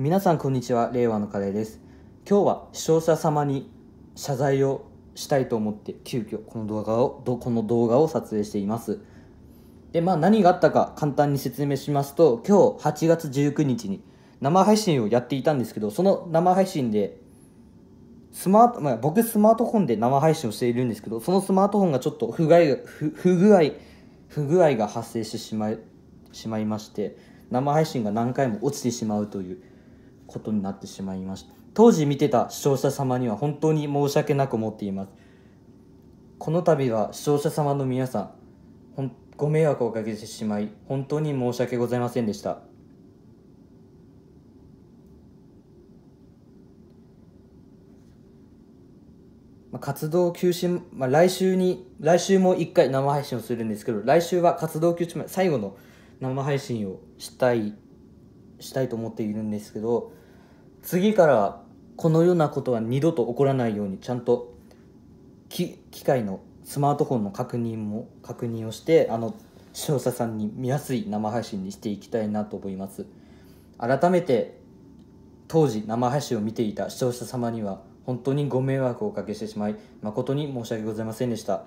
皆さんこんにちは令和のカレーです今日は視聴者様に謝罪をしたいと思って急遽この動画をこの動画を撮影していますでまあ何があったか簡単に説明しますと今日8月19日に生配信をやっていたんですけどその生配信でスマート、まあ、僕スマートフォンで生配信をしているんですけどそのスマートフォンがちょっと不具合不不具合不具合が発生してしまいしまいまして生配信が何回も落ちてしまうということになってしまいました当時見てた視聴者様には本当に申し訳なく思っていますこの度は視聴者様の皆さんご迷惑をおかけしてしまい本当に申し訳ございませんでした活動休止、まあ、来週に、来週も一回生配信をするんですけど、来週は活動休止前、最後の生配信をしたいしたいと思っているんですけど次からこのようなことは二度と起こらないようにちゃんと機械のスマートフォンの確認も確認をしてあの視聴者さんに見やすい生配信にしていきたいなと思います改めて当時生配信を見ていた視聴者様には本当にご迷惑をおかけしてしまい誠に申し訳ございませんでした